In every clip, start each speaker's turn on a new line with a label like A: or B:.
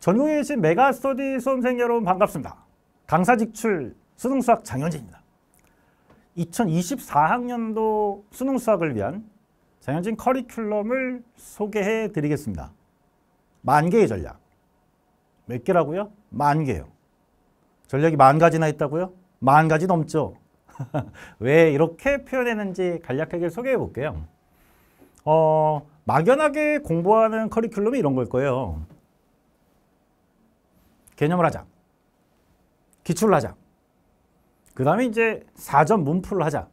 A: 전국에 계신 메가스터디 수험생 여러분 반갑습니다. 강사 직출 수능수학 장현진입니다. 2024학년도 수능수학을 위한 장현진 커리큘럼을 소개해 드리겠습니다. 만 개의 전략. 몇 개라고요? 만 개요. 전략이 만 가지나 있다고요? 만 가지 넘죠. 왜 이렇게 표현했는지 간략하게 소개해 볼게요. 어, 막연하게 공부하는 커리큘럼이 이런 걸 거예요. 개념을 하자. 기출을 하자. 그 다음에 이제 사전 문풀을 하자.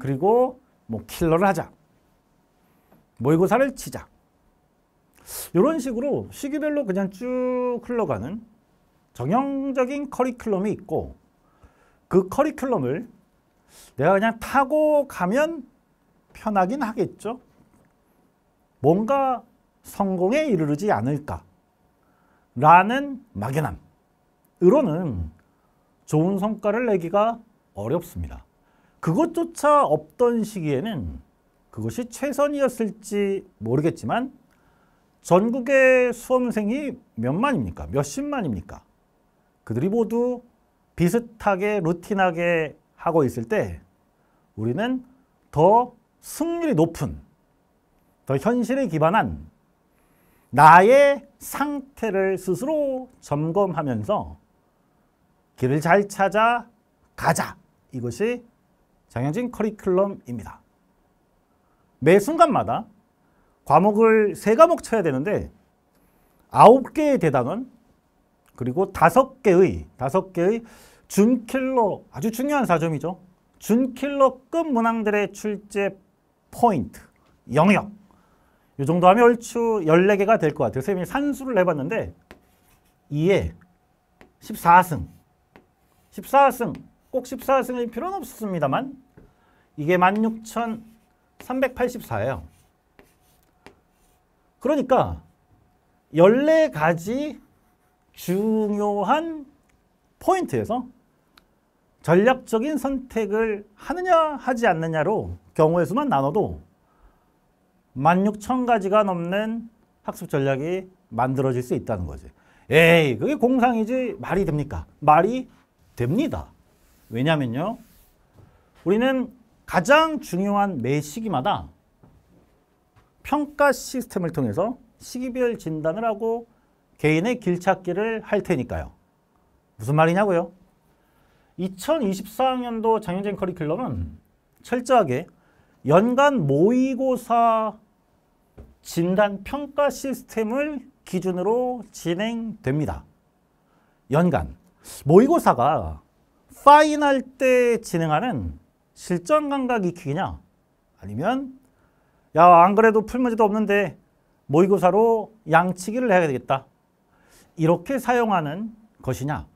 A: 그리고 뭐 킬러를 하자. 모의고사를 치자. 이런 식으로 시기별로 그냥 쭉 흘러가는 정형적인 커리큘럼이 있고 그 커리큘럼을 내가 그냥 타고 가면 편하긴 하겠죠. 뭔가 성공에 이르르지 않을까. 라는 막연함으로는 좋은 성과를 내기가 어렵습니다. 그것조차 없던 시기에는 그것이 최선이었을지 모르겠지만 전국의 수험생이 몇만입니까? 몇십만입니까? 그들이 모두 비슷하게 루틴하게 하고 있을 때 우리는 더 승률이 높은 더 현실에 기반한 나의 상태를 스스로 점검하면서 길을 잘 찾아 가자. 이것이 장영진 커리큘럼입니다. 매 순간마다 과목을 세과목 쳐야 되는데 아홉 개의 대단원 그리고 다섯 개의 다섯 개의 준킬러 아주 중요한 사점이죠. 준킬러급 문항들의 출제 포인트 영역 이 정도 하면 얼추 14개가 될 것 같아요. 선생님이 산수를 해봤는데 2에 14승 14승 꼭 14승일 필요는 없습니다만 이게 16,384예요. 그러니까 14가지 중요한 포인트에서 전략적인 선택을 하느냐 하지 않느냐로 경우의 수만 나눠도 16,000가지가 넘는 학습 전략이 만들어질 수 있다는 거지. 에이, 그게 공상이지 말이 됩니까? 말이 됩니다. 왜냐면요. 우리는 가장 중요한 매 시기마다 평가 시스템을 통해서 시기별 진단을 하고 개인의 길찾기를 할 테니까요. 무슨 말이냐고요? 2024학년도 장년쟁 커리큘럼은 철저하게 연간 모의고사 진단 평가 시스템을 기준으로 진행됩니다. 연간 모의고사가 파이널 때 진행하는 실전 감각 익히기냐 아니면 야안 그래도 풀 문제도 없는데 모의고사로 양치기를 해야 되겠다. 이렇게 사용하는 것이냐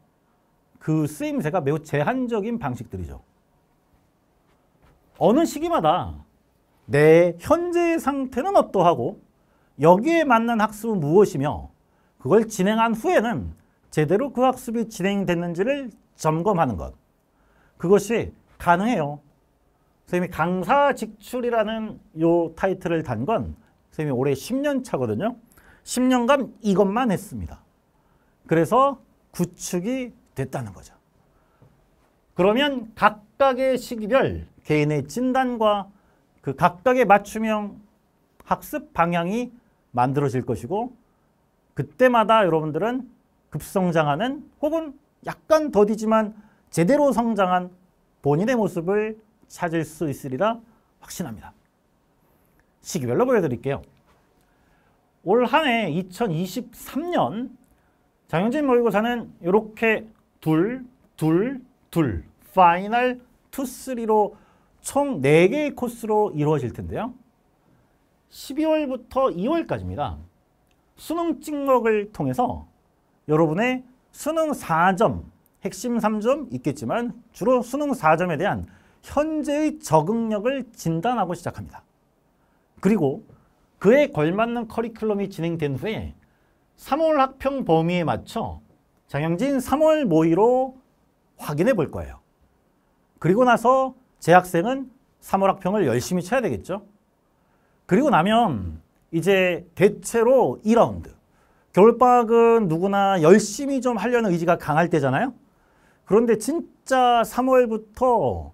A: 그 쓰임새가 매우 제한적인 방식들이죠. 어느 시기마다 내현재 상태는 어떠하고 여기에 맞는 학습은 무엇이며 그걸 진행한 후에는 제대로 그 학습이 진행됐는지를 점검하는 것. 그것이 가능해요. 선생님이 강사 직출이라는 요 타이틀을 단 건 선생님이 올해 10년 차거든요. 10년간 이것만 했습니다. 그래서 구축이 됐다는 거죠. 그러면 각각의 시기별 개인의 진단과 그 각각의 맞춤형 학습 방향이 만들어질 것이고 그때마다 여러분들은 급성장하는 혹은 약간 더디지만 제대로 성장한 본인의 모습을 찾을 수 있으리라 확신합니다. 시기별로 보여드릴게요. 올 한해 2023년 장윤진 모의고사는 이렇게 둘, 둘, 둘, 파이널 2, 3로 총 4개의 코스로 이루어질 텐데요. 12월부터 2월까지입니다. 수능 찍먹을 통해서 여러분의 수능 4점, 핵심 3점 있겠지만 주로 수능 4점에 대한 현재의 적응력을 진단하고 시작합니다. 그리고 그에 걸맞는 커리큘럼이 진행된 후에 3월 학평 범위에 맞춰 장영진 3월 모의로 확인해 볼 거예요. 그리고 나서 재학생은 3월 학평을 열심히 쳐야 되겠죠. 그리고 나면 이제 대체로 2라운드. 겨울방학은 누구나 열심히 좀 하려는 의지가 강할 때잖아요. 그런데 진짜 3월부터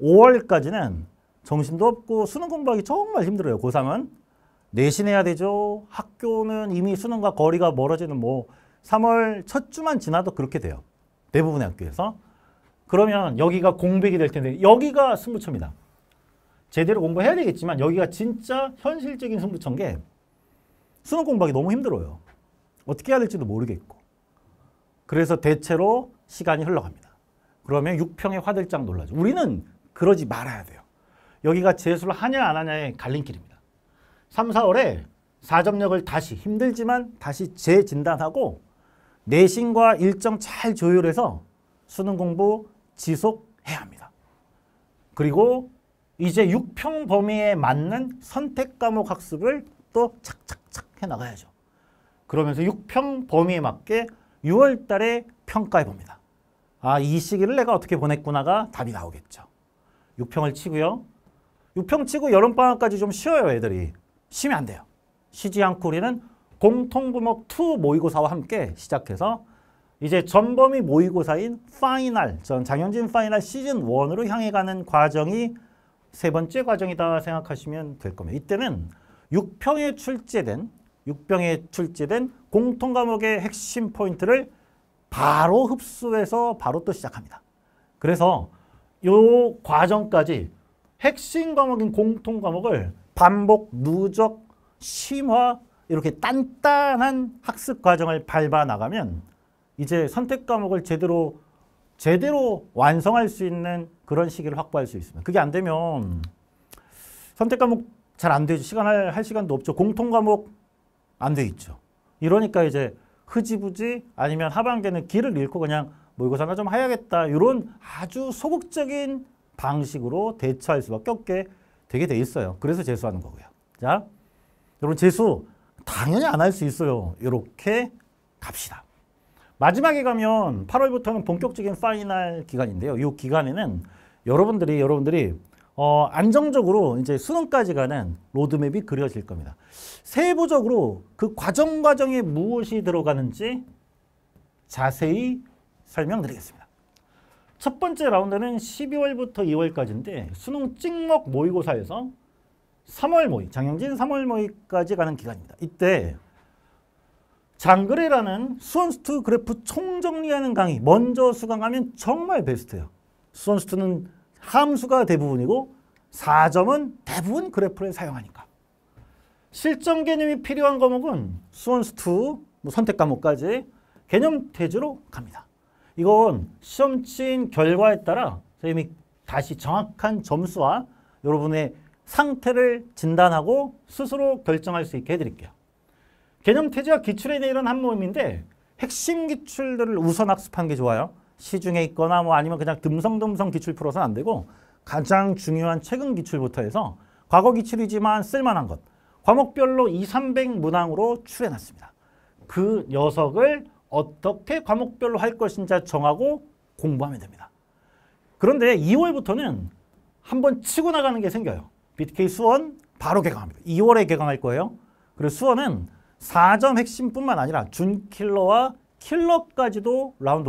A: 5월까지는 정신도 없고 수능 공부하기 정말 힘들어요. 고3은. 내신해야 되죠. 학교는 이미 수능과 거리가 멀어지는 뭐 3월 첫 주만 지나도 그렇게 돼요. 대부분의 학교에서. 그러면 여기가 공백이 될 텐데 여기가 승부처입니다. 제대로 공부해야 되겠지만 여기가 진짜 현실적인 승부처인 게 수능 공부하기 너무 힘들어요. 어떻게 해야 될지도 모르겠고. 그래서 대체로 시간이 흘러갑니다. 그러면 육평에 화들짝 놀라죠. 우리는 그러지 말아야 돼요. 여기가 재수를 하냐 안 하냐의 갈림길입니다. 3, 4월에 사점력을 다시 힘들지만 다시 재진단하고 내신과 일정 잘 조율해서 수능 공부 지속해야 합니다. 그리고 이제 6평 범위에 맞는 선택 과목 학습을 또 착착착 해나가야죠. 그러면서 6평 범위에 맞게 6월 달에 평가해 봅니다. 아, 이 시기를 내가 어떻게 보냈구나가 답이 나오겠죠. 6평을 치고요. 6평 치고 여름방학까지 좀 쉬어요, 애들이. 쉬면 안 돼요. 쉬지 않고 우리는 공통부목 2 모의고사와 함께 시작해서 이제 전범위 모의고사인 파이널, 전 장영진 파이널 시즌 1으로 향해 가는 과정이 세 번째 과정이다 생각하시면 될 겁니다. 이때는 6평에 출제된 6평에 출제된 공통 과목의 핵심 포인트를 바로 흡수해서 바로 또 시작합니다. 그래서 요 과정까지 핵심 과목인 공통 과목을 반복, 누적, 심화 이렇게 단단한 학습 과정을 밟아 나가면 이제 선택 과목을 제대로 제대로 완성할 수 있는 그런 시기를 확보할 수 있습니다. 그게 안 되면 선택 과목 잘 안 되죠. 시간 할, 할 시간도 없죠. 공통 과목 안 돼 있죠. 이러니까 이제 흐지부지 아니면 하반기는 길을 잃고 그냥 모의고사나 좀 해야겠다 이런 아주 소극적인 방식으로 대처할 수밖에 없게 되게 돼 있어요. 그래서 재수하는 거고요. 자, 여러분 재수 당연히 안 할 수 있어요. 이렇게 갑시다. 마지막에 가면 8월부터는 본격적인 파이널 기간인데요. 이 기간에는 여러분들이 여러분들이 어, 안정적으로 이제 수능까지 가는 로드맵이 그려질 겁니다. 세부적으로 그 과정 과정에 무엇이 들어가는지 자세히 설명드리겠습니다. 첫 번째 라운드는 12월부터 2월까지인데 수능 찍먹 모의고사에서 3월 모의, 장영진 3월 모의까지 가는 기간입니다. 이때 장거래라는 수원스트 그래프 총정리하는 강의 먼저 수강하면 정말 베스트예요. 수원스트는 함수가 대부분이고 4점은 대부분 그래프를 사용하니까. 실전 개념이 필요한 과목은 수원스트 뭐 선택 과목까지 개념 퇴주로 갑니다. 이건 시험 친 결과에 따라 선생님이 다시 정확한 점수와 여러분의 상태를 진단하고 스스로 결정할 수 있게 해드릴게요. 개념 퇴제와 기출에 대한 이런 한 모임인데 핵심 기출들을 우선 학습한 게 좋아요. 시중에 있거나 뭐 아니면 그냥 듬성듬성 기출 풀어서는 안 되고 가장 중요한 최근 기출부터 해서 과거 기출이지만 쓸만한 것 과목별로 2, 300 문항으로 출해놨습니다. 그 녀석을 어떻게 과목별로 할 것인지 정하고 공부하면 됩니다. 그런데 2월부터는 한 번 치고 나가는 게 생겨요. 비트케이 수원 바로 개강합니다. 2월에 개강할 거예요. 그리고 수원은 4점 핵심뿐만 아니라 준킬러와 킬러까지도 라운드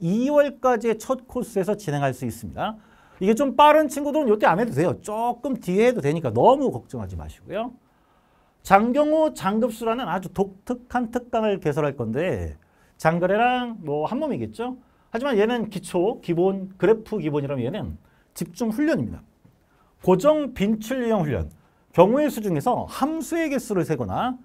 A: 1, 2월까지의 첫 코스에서 진행할 수 있습니다. 이게 좀 빠른 친구들은 이때 안 해도 돼요. 조금 뒤에 해도 되니까 너무 걱정하지 마시고요. 장경호 장급수라는 아주 독특한 특강을 개설할 건데 장거래랑 뭐 한몸이겠죠. 하지만 얘는 기초, 기본, 그래프 기본이라면 얘는 집중 훈련입니다. 고정 빈출 유형 훈련. 경우의 수 중에서 함수의 개수를 세거나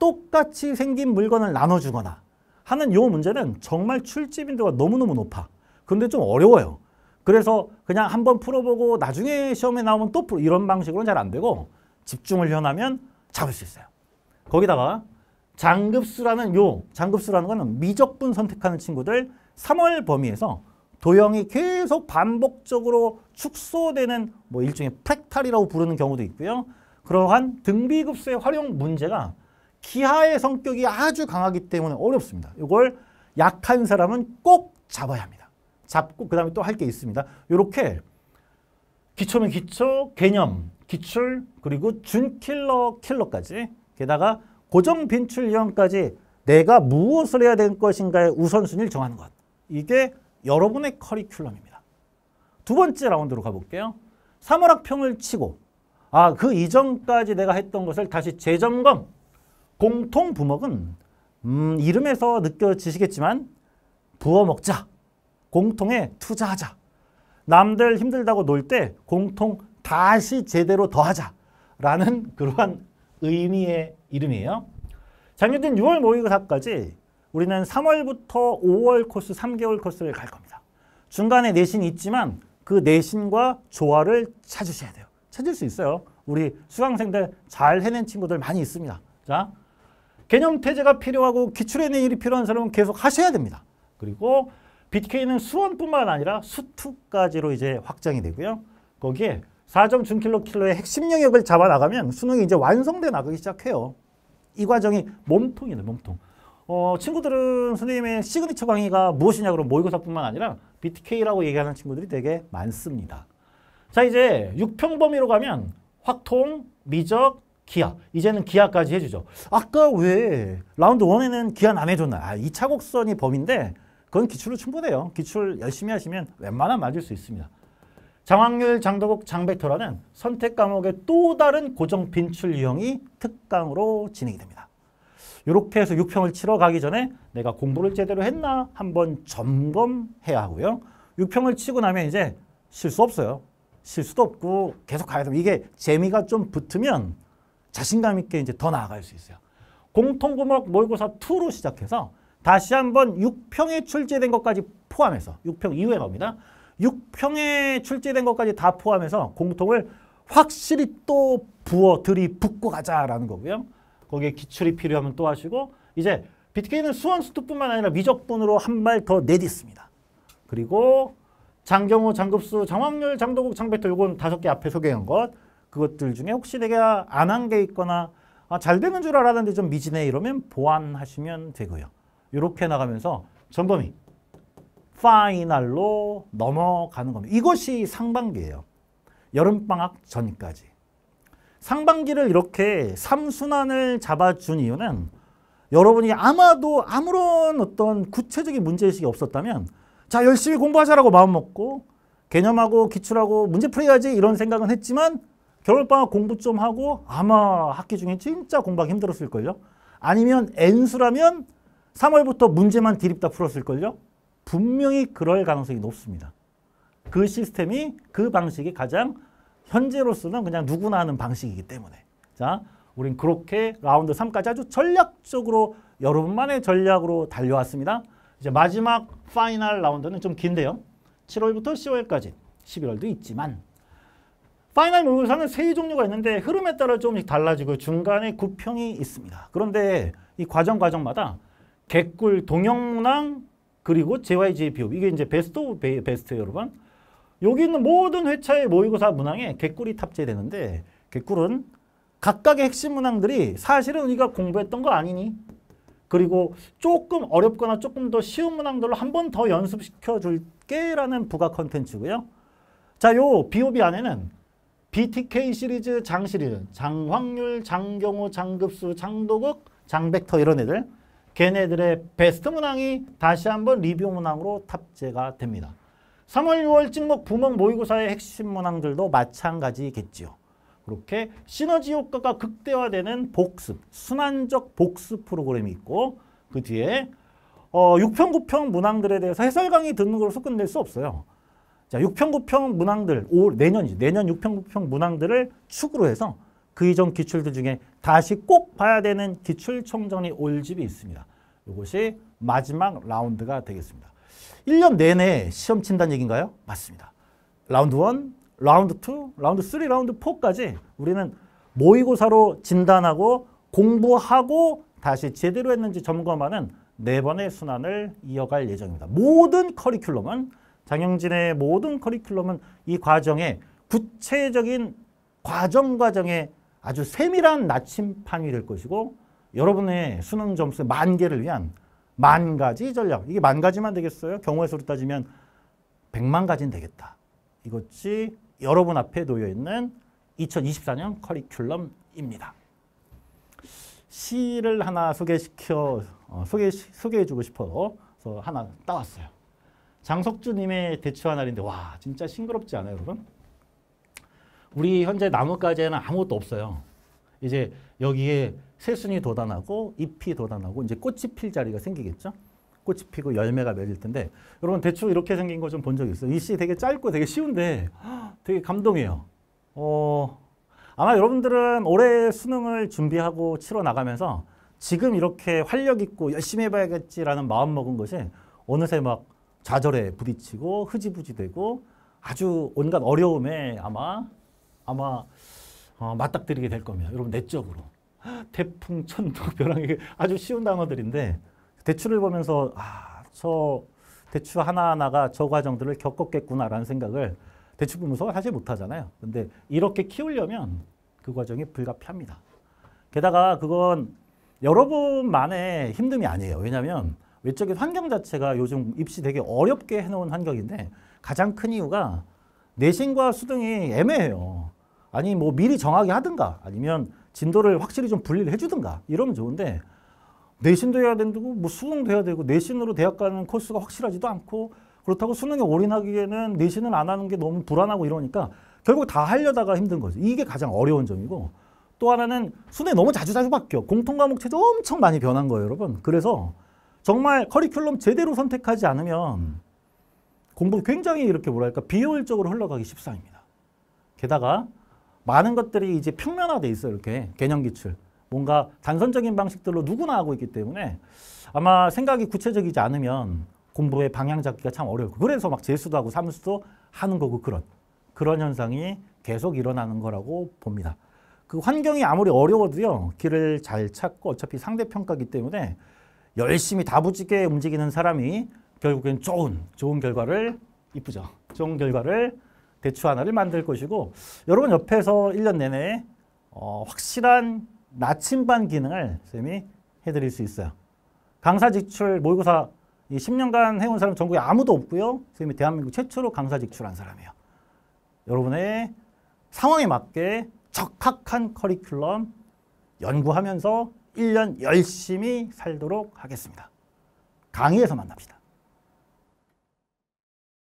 A: 똑같이 생긴 물건을 나눠주거나 하는 요 문제는 정말 출제 빈도가 너무너무 높아. 근데 좀 어려워요. 그래서 그냥 한번 풀어보고 나중에 시험에 나오면 또 풀어. 이런 방식으로는 잘 안 되고 집중을 현하면 잡을 수 있어요. 거기다가 장급수라는 요 장급수라는 거는 미적분 선택하는 친구들 3월 범위에서 도형이 계속 반복적으로 축소되는 뭐 일종의 프랙탈이라고 부르는 경우도 있고요. 그러한 등비급수의 활용 문제가 기하의 성격이 아주 강하기 때문에 어렵습니다. 이걸 약한 사람은 꼭 잡아야 합니다. 잡고 그 다음에 또 할 게 있습니다. 이렇게 기초면 기초, 개념, 기출, 그리고 준킬러, 킬러까지 게다가 고정 빈출 형까지 내가 무엇을 해야 될 것인가의 우선순위를 정하는 것. 이게 여러분의 커리큘럼입니다. 두 번째 라운드로 가볼게요. 3월학평을 치고 아그 이전까지 내가 했던 것을 다시 재점검 공통 부먹은 음, 이름에서 느껴지시겠지만 부어 먹자. 공통에 투자하자. 남들 힘들다고 놀 때 공통 다시 제대로 더 하자. 라는 그러한 의미의 이름이에요. 작년 6월 모의고사까지 우리는 3월부터 5월 코스 3개월 코스를 갈 겁니다. 중간에 내신이 있지만 그 내신과 조화를 찾으셔야 돼요. 찾을 수 있어요. 우리 수강생들 잘 해낸 친구들 많이 있습니다. 자, 개념 태제가 필요하고 기출에내 일이 필요한 사람은 계속 하셔야 됩니다. 그리고 BTK는 수원뿐만 아니라 수투까지로 이제 확장이 되고요. 거기에 4점 준킬로킬로의 핵심 영역을 잡아 나가면 수능이 이제 완성돼 나가기 시작해요. 이 과정이 몸통이네 몸통. 어, 친구들은 선생님의 시그니처 강의가 무엇이냐 그럼 모의고사뿐만 아니라 BTK라고 얘기하는 친구들이 되게 많습니다. 자 이제 육평범위로 가면 확통, 미적, 기아. 이제는 기아까지 해주죠. 아까 왜 라운드 1에는 기아는 안 해줬나? 아, 2차 곡선이 범인데 그건 기출로 충분해요. 기출 열심히 하시면 웬만하면 맞을 수 있습니다. 장학률, 장도국, 장백토라는 선택 과목의 또 다른 고정 빈출 유형이 특강으로 진행이 됩니다. 이렇게 해서 6평을 치러 가기 전에 내가 공부를 제대로 했나 한번 점검해야 하고요. 6평을 치고 나면 이제 실수 없어요. 실수도 없고 계속 가야 돼요. 이게 재미가 좀 붙으면 자신감 있게 이제 더 나아갈 수 있어요. 공통고목 모의고사 2로 시작해서 다시 한번 6평에 출제된 것까지 포함해서 6평 이후에 나옵니다. 6평에 출제된 것까지 다 포함해서 공통을 확실히 또 부어 들이 붓고 가자라는 거고요. 거기에 기출이 필요하면 또 하시고 이제 BTK는 수원수투뿐만 아니라 미적분으로 한 발 더 내딛습니다. 그리고 장경호, 장급수, 장황률, 장도국, 장배터 요건 다섯 개 앞에 소개한 것 그것들 중에 혹시 내가 안 한 게 있거나 아, 잘 되는 줄 알았는데 좀 미진해 이러면 보완하시면 되고요. 이렇게 나가면서 점범위 파이널로 넘어가는 겁니다. 이것이 상반기예요. 여름방학 전까지. 상반기를 이렇게 3순환을 잡아준 이유는 여러분이 아마도 아무런 어떤 구체적인 문제의식이 없었다면 자 열심히 공부하자라고 마음먹고 개념하고 기출하고 문제풀어야지 이런 생각은 했지만 겨울방학 공부 좀 하고 아마 학기 중에 진짜 공부하기 힘들었을걸요. 아니면 N수라면 3월부터 문제만 디립다 풀었을걸요. 분명히 그럴 가능성이 높습니다. 그 시스템이 그 방식이 가장 현재로서는 그냥 누구나 하는 방식이기 때문에 자, 우린 그렇게 라운드 3까지 아주 전략적으로 여러분만의 전략으로 달려왔습니다. 이제 마지막 파이널 라운드는 좀 긴데요. 7월부터 10월까지 11월도 있지만 파이널 무브사는 세 종류가 있는데 흐름에 따라 조금씩 달라지고 중간에 구평이 있습니다. 그런데 이 과정 과정마다 개꿀, 동영문항, 그리고 j y j 비율 이게 이제 베스트 오브 베스트 여러분. 여기 있는 모든 회차의 모의고사 문항에 개꿀이 탑재되는데 개꿀은 각각의 핵심 문항들이 사실은 우리가 공부했던 거 아니니? 그리고 조금 어렵거나 조금 더 쉬운 문항들로 한 번 더 연습시켜 줄게라는 부가 컨텐츠고요. 자, 요비 o b 안에는 BTK 시리즈 장 시리즈 장황률, 장경호, 장급수, 장도극, 장백터 이런 애들 걔네들의 베스트 문항이 다시 한번 리뷰 문항으로 탑재가 됩니다. 3월, 6월 찍목 부문 모의고사의 핵심 문항들도 마찬가지겠지요. 그렇게 시너지 효과가 극대화되는 복습, 순환적 복습 프로그램이 있고 그 뒤에 어, 6평, 9평 문항들에 대해서 해설 강의 듣는 걸로 끝낼수 없어요. 자, 6평, 9평 문항들, 올 내년이지. 내년 6평, 9평 문항들을 축으로 해서 그 이전 기출들 중에 다시 꼭 봐야 되는 기출총정리 올집이 있습니다. 이것이 마지막 라운드가 되겠습니다. 1년 내내 시험 친다는 얘기인가요? 맞습니다. 라운드 1, 라운드 2, 라운드 3, 라운드 4까지 우리는 모의고사로 진단하고 공부하고 다시 제대로 했는지 점검하는 네 번의 순환을 이어갈 예정입니다. 모든 커리큘럼은 장영진의 모든 커리큘럼은 이 과정에 구체적인 과정 과정에 아주 세밀한 나침판이 될 것이고 여러분의 수능 점수 만 개를 위한 만 가지 전략. 이게 만 가지만 되겠어요? 경우의 수로 따지면 백만 가지는 되겠다. 이것이 여러분 앞에 놓여있는 2024년 커리큘럼입니다. 시를 하나 소개시켜, 어, 소개, 소개해주고 싶어서 하나 따왔어요. 장석주님의 대추와 날인데 와 진짜 싱그럽지 않아요 여러분? 우리 현재 나뭇가지에는 아무것도 없어요. 이제 여기에 새순이 돋아나고 잎이 돋아나고 이제 꽃이 필 자리가 생기겠죠. 꽃이 피고 열매가 맺을 텐데 여러분 대추 이렇게 생긴 거 좀 본 적 있어요. 이 씨 되게 짧고 되게 쉬운데 되게 감동이에요. 어, 아마 여러분들은 올해 수능을 준비하고 치러 나가면서 지금 이렇게 활력 있고 열심히 해봐야겠지라는 마음 먹은 것이 어느새 막 좌절에 부딪히고 흐지부지되고 아주 온갖 어려움에 아마 아마 어, 맞닥뜨리게 될 겁니다. 여러분 내적으로 태풍, 천둥, 벼랑 이 아주 쉬운 단어들인데 대출을 보면서 아, 저 대출 하나하나가 저 과정들을 겪었겠구나라는 생각을 대출 보면서 사실 못하잖아요. 근데 이렇게 키우려면 그 과정이 불가피합니다. 게다가 그건 여러분만의 힘듦이 아니에요. 왜냐하면 외적인 환경 자체가 요즘 입시 되게 어렵게 해놓은 환경인데 가장 큰 이유가 내신과 수능이 애매해요. 아니 뭐 미리 정하게 하든가 아니면 진도를 확실히 좀 분리를 해주든가 이러면 좋은데 내신도 해야 되고 뭐 수능도 해야 되고 내신으로 대학 가는 코스가 확실하지도 않고 그렇다고 수능에 올인하기에는 내신을 안 하는 게 너무 불안하고 이러니까 결국 다 하려다가 힘든 거죠. 이게 가장 어려운 점이고 또 하나는 수능이 너무 자주 자주 바뀌어 공통 과목체도 엄청 많이 변한 거예요 여러분. 그래서 정말 커리큘럼 제대로 선택하지 않으면 음. 공부 굉장히 이렇게 뭐랄까 비효율적으로 흘러가기 쉽상입니다. 게다가 많은 것들이 이제 평면화돼 있어 요 이렇게 개념 기출. 뭔가 단선적인 방식들로 누구나 하고 있기 때문에 아마 생각이 구체적이지 않으면 공부의 방향 잡기가 참 어려워요. 그래서 막 재수도 하고 삼수도 하는 거고 그런 그런 현상이 계속 일어나는 거라고 봅니다. 그 환경이 아무리 어려워도요. 길을 잘 찾고 어차피 상대평가기 때문에 열심히 다부지게 움직이는 사람이 결국엔 좋은 좋은 결과를 이쁘죠. 좋은 결과를 대추 하나를 만들 것이고 여러분 옆에서 1년 내내 어, 확실한 나침반 기능을 쌤이 해드릴 수 있어요. 강사 직출 모의고사 10년간 해온 사람 전국에 아무도 없고요. 쌤이 대한민국 최초로 강사 직출한 사람이에요. 여러분의 상황에 맞게 적합한 커리큘럼 연구하면서 1년 열심히 살도록 하겠습니다. 강의에서 만납시다.